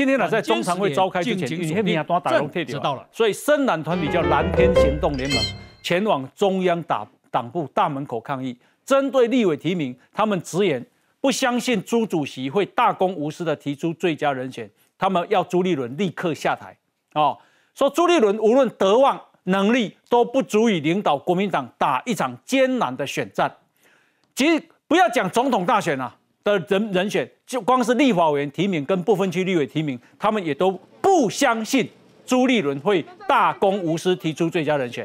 今天呢，在中常会召开之前，立委也打打龙贴所以深蓝团体叫蓝天行动联盟，前往中央党党部大门口抗议，针对立委提名，他们直言不相信朱主席会大公无私的提出最佳人选，他们要朱立伦立刻下台。哦，说朱立伦无论德望能力都不足以领导国民党打一场艰难的选战。其不要讲总统大选啊的人人选。就光是立法员提名跟部分区立委提名，他们也都不相信朱立伦会大公无私提出最佳人选，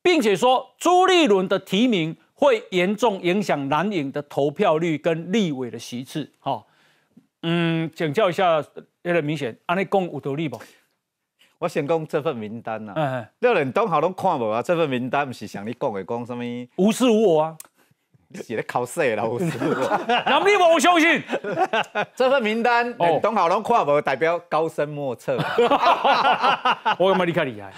并且说朱立伦的提名会严重影响蓝营的投票率跟立委的席次。哈，嗯，请教一下，有点明显，阿你讲有道理不？我先讲这份名单呐，那连党考拢看无啊？这份名单不是像你讲的，讲什么无私无我啊？写的考试的老师，那你不相信？这份名单，董好龙跨无代表高深莫测。我有没你卡厉害？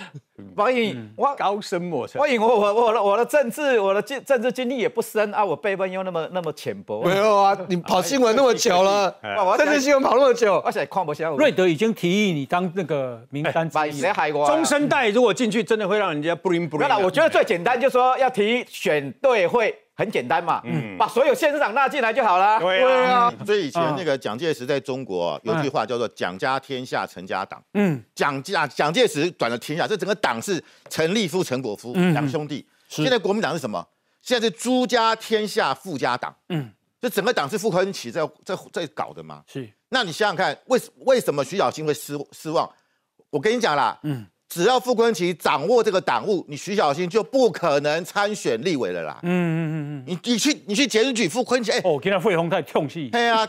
黄 颖，我高深莫测。王颖，我我我我的我的政治我的经政治经历也不深啊，我辈分又那么那么浅薄。没有啊，你跑新闻那么久了，政治新闻跑那么久。而且跨无现在。瑞德已经提议你当那个名单，海终身代如果进去，真的会让人家 bring bring。那我觉得最简单，就是说要提选对会。很简单嘛，把所有县长纳进来就好了。对啊，所以以前那个蒋介石在中国有句话叫做“蒋家天下，陈家党”。嗯，蒋家蒋介石转了天下，这整个党是陈立夫、陈果夫两兄弟。现在国民党是什么？现在是朱家天下，傅家党。嗯，这整个党是傅昆起在在在搞的嘛？是。那你想想看，为为什么徐小新会失失望？我跟你讲啦。嗯。只要傅昆奇掌握这个党务，你徐小新就不可能参选立委了啦。嗯嗯嗯，你你去你去检举傅昆奇，哎哦，今天傅弘泰唱戏，对啊，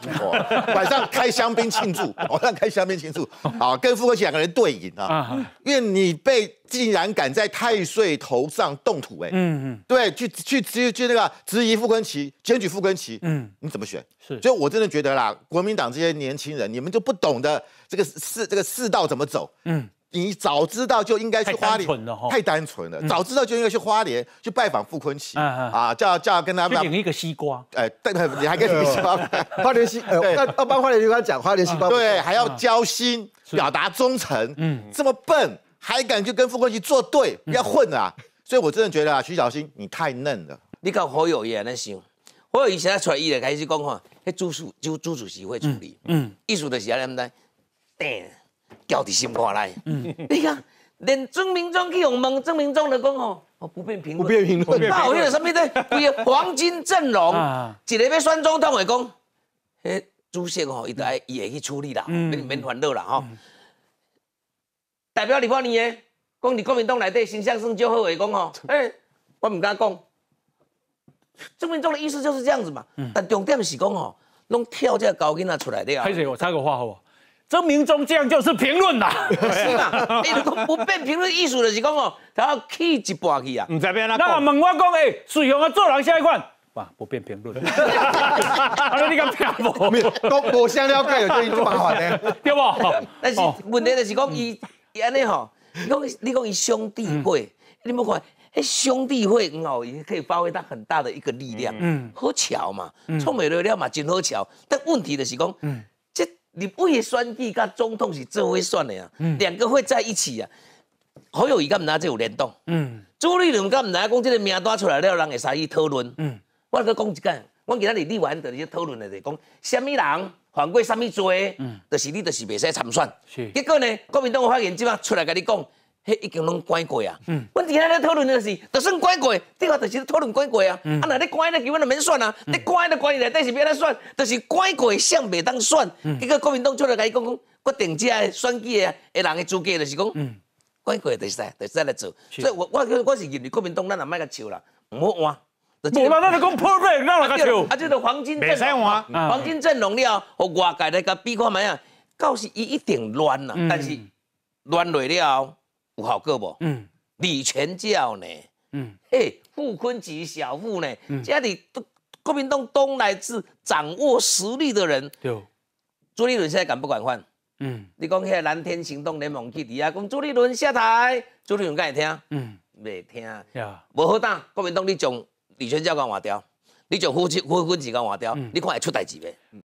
晚上开香槟庆祝，晚上开香槟庆祝，好，跟傅昆奇两个人对饮啊，因为你被竟然敢在太岁头上动土，哎，嗯嗯，对，去去去去那个质疑傅昆奇，检举傅昆奇，嗯，你怎么选？是，所以我真的觉得啦，国民党这些年轻人，你们就不懂得这个世这个世道怎么走，嗯。你早知道就应该去花莲，太单纯了。早知道就应该去花莲去拜访傅昆萁，啊，叫叫跟他要顶一个西瓜，哎，但你还跟西瓜，花莲西，要帮花莲西瓜讲花莲西瓜，对，还要交心，表达忠诚，嗯，这么笨还敢去跟傅昆萁作对，不要混啊！所以我真的觉得啊，徐小新你太嫩了。你搞我有耶，那行，我以前出来一咧开始讲话，那朱书就朱主席会处理，嗯，艺术的是阿林丹，蛋。交伫心肝内，你看连钟明忠去红门，钟明忠来讲吼，哦不变平路，不变平路，那我用的什么的，贵的黄金阵容，一个要双庄都会讲，诶，主先生吼，伊都爱伊会去处理啦，免烦恼啦吼。代表你帮你耶，讲你国民党内对形象算就好尾讲吼，诶，我唔敢讲，郑明忠的意思就是这样子嘛，但重点是讲吼，拢跳这个高金啊出来的啊。开始我插个话好不？好？证明中这样就是评论啦，是啦，你如果不变评论艺术，就是讲哦，他要气一半去啊。唔知边啊。那问我讲诶，水让啊，做人下一款？哇，不变评论。啊，你敢听无？都无想要看有另一种方法对不？但是问题就是讲，伊伊安尼吼，你讲你讲伊兄弟会，你们看，诶兄弟会唔好，也可以发挥他很大的一个力量。嗯。好巧嘛，创材料嘛真好巧，但问题就是讲。嗯。你不会算计甲总统是指会算的呀，两个会在一起呀，好友谊干甲唔哪有联动。嗯，朱立伦甲唔哪讲这个名单出来了，人会参与讨论。嗯，我来讲一个，我今仔日立完就是讨论的，讲什么人犯过什么罪，嗯，就是你，就是袂使参选。是，结果呢，国民党发言即马出来甲你讲。迄已经拢改过啊。嗯。阮今日在讨论的是，就算改过，这话就是讨论改过啊。嗯。啊，那你改了，基本就免算啊。你改了，改了，但底是免来算，就是改过项袂当算。嗯。结果国民党出来，甲伊讲讲，决定只选举的诶，人诶资格，就是讲，改过就是使，就是使来做。所以我我我是认为国民党咱也莫甲笑啦，毋好换。唔好，咱就讲破灭啦，甲笑。啊，就是黄金，白山黄金阵容了，互外界来甲批判，咩啊？到时伊一定乱呐，但是乱落了。五好哥无？嗯，李全教呢，嗯，嘿，傅坤吉小傅呢，家里都国民党东来自掌握实力的人，对，朱立伦现在敢不敢换，嗯，你讲个蓝天行动联盟去底下讲朱立伦下台，朱立伦敢会听，嗯，未听，呀，无好打，国民党你将李全教干换掉，你将傅傅坤吉干换掉，你看会出代志袂？